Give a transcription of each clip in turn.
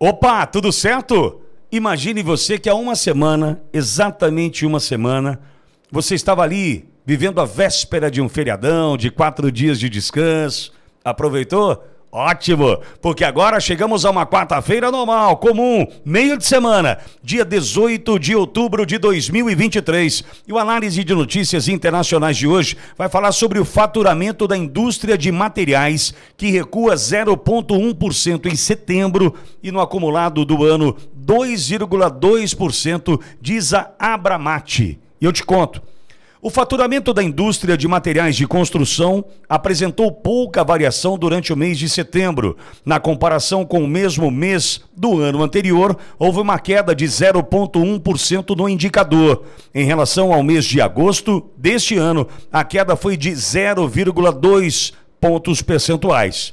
Opa, tudo certo? Imagine você que há uma semana, exatamente uma semana, você estava ali vivendo a véspera de um feriadão, de quatro dias de descanso. Aproveitou? Ótimo, porque agora chegamos a uma quarta-feira normal, comum, meio de semana, dia 18 de outubro de 2023. E o análise de notícias internacionais de hoje vai falar sobre o faturamento da indústria de materiais, que recua 0,1% em setembro e no acumulado do ano 2,2%, diz a Abramate. E eu te conto. O faturamento da indústria de materiais de construção apresentou pouca variação durante o mês de setembro. Na comparação com o mesmo mês do ano anterior, houve uma queda de 0,1% no indicador. Em relação ao mês de agosto deste ano, a queda foi de 0,2 pontos percentuais.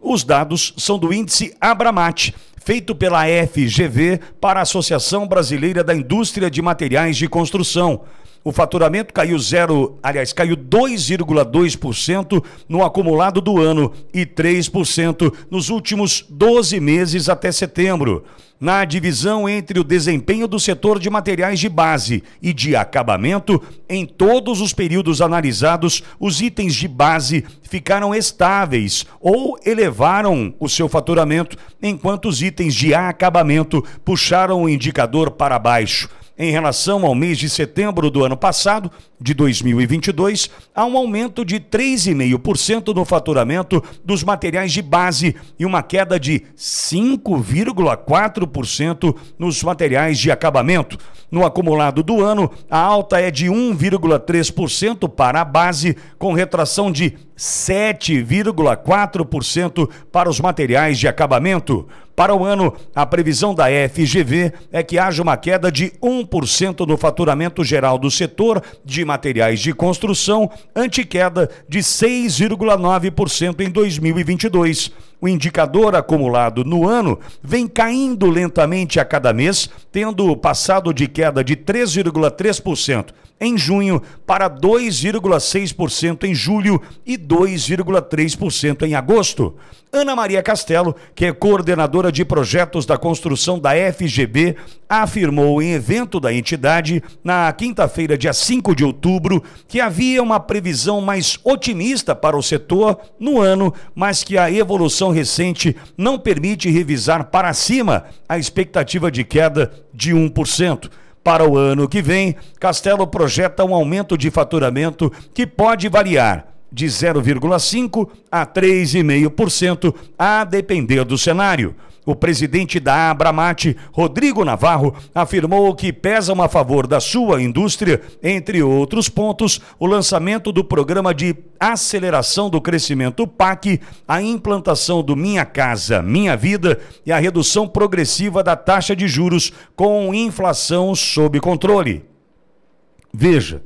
Os dados são do índice Abramat, feito pela FGV para a Associação Brasileira da Indústria de Materiais de Construção. O faturamento caiu zero, aliás, caiu 2,2% no acumulado do ano e 3% nos últimos 12 meses até setembro. Na divisão entre o desempenho do setor de materiais de base e de acabamento, em todos os períodos analisados, os itens de base ficaram estáveis ou elevaram o seu faturamento, enquanto os itens de acabamento puxaram o indicador para baixo. Em relação ao mês de setembro do ano passado, de 2022, há um aumento de 3,5% no faturamento dos materiais de base e uma queda de 5,4% nos materiais de acabamento. No acumulado do ano, a alta é de 1,3% para a base, com retração de 7,4% para os materiais de acabamento. Para o ano, a previsão da FGV é que haja uma queda de 1% no faturamento geral do setor de materiais de construção, ante queda de 6,9% em 2022. O indicador acumulado no ano vem caindo lentamente a cada mês, tendo passado de queda de 3,3% em junho para 2,6% em julho e 2,3% em agosto. Ana Maria Castelo, que é coordenadora de projetos da construção da FGB, afirmou em evento da entidade, na quinta-feira, dia 5 de outubro, que havia uma previsão mais otimista para o setor no ano, mas que a evolução recente não permite revisar para cima a expectativa de queda de 1%. Para o ano que vem, Castelo projeta um aumento de faturamento que pode variar de 0,5% a 3,5%, a depender do cenário. O presidente da Abramate, Rodrigo Navarro, afirmou que pesam a favor da sua indústria, entre outros pontos, o lançamento do programa de aceleração do crescimento PAC, a implantação do Minha Casa Minha Vida e a redução progressiva da taxa de juros com inflação sob controle. Veja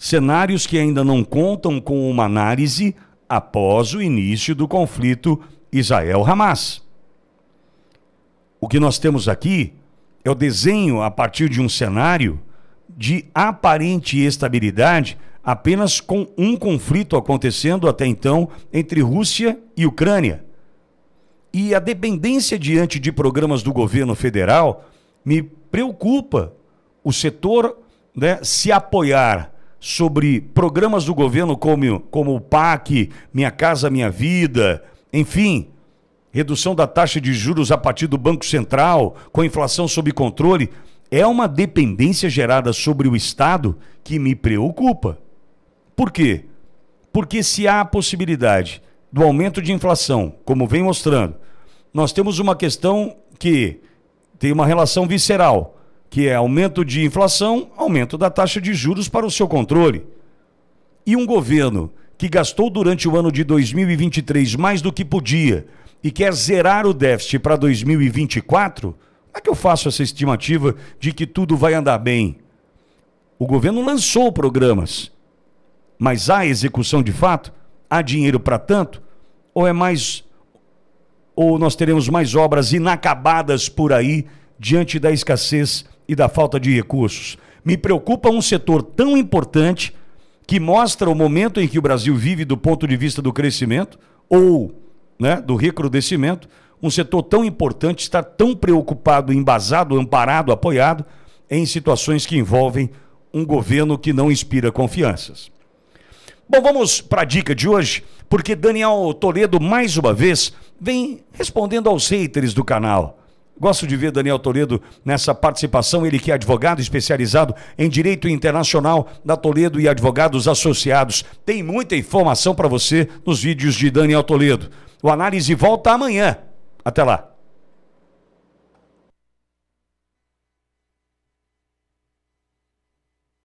cenários que ainda não contam com uma análise após o início do conflito Israel-Hamas. O que nós temos aqui é o desenho a partir de um cenário de aparente estabilidade apenas com um conflito acontecendo até então entre Rússia e Ucrânia. E a dependência diante de programas do governo federal me preocupa o setor né, se apoiar sobre programas do governo como, como o PAC, Minha Casa Minha Vida, enfim, redução da taxa de juros a partir do Banco Central, com a inflação sob controle, é uma dependência gerada sobre o Estado que me preocupa. Por quê? Porque se há a possibilidade do aumento de inflação, como vem mostrando, nós temos uma questão que tem uma relação visceral que é aumento de inflação, aumento da taxa de juros para o seu controle. E um governo que gastou durante o ano de 2023 mais do que podia e quer zerar o déficit para 2024, como é que eu faço essa estimativa de que tudo vai andar bem? O governo lançou programas, mas há execução de fato? Há dinheiro para tanto? Ou é mais ou nós teremos mais obras inacabadas por aí diante da escassez e da falta de recursos. Me preocupa um setor tão importante que mostra o momento em que o Brasil vive do ponto de vista do crescimento ou né, do recrudescimento, um setor tão importante está tão preocupado, embasado, amparado, apoiado em situações que envolvem um governo que não inspira confianças. Bom, vamos para a dica de hoje, porque Daniel Toledo, mais uma vez, vem respondendo aos haters do canal. Gosto de ver Daniel Toledo nessa participação, ele que é advogado especializado em direito internacional da Toledo e advogados associados. Tem muita informação para você nos vídeos de Daniel Toledo. O análise volta amanhã. Até lá.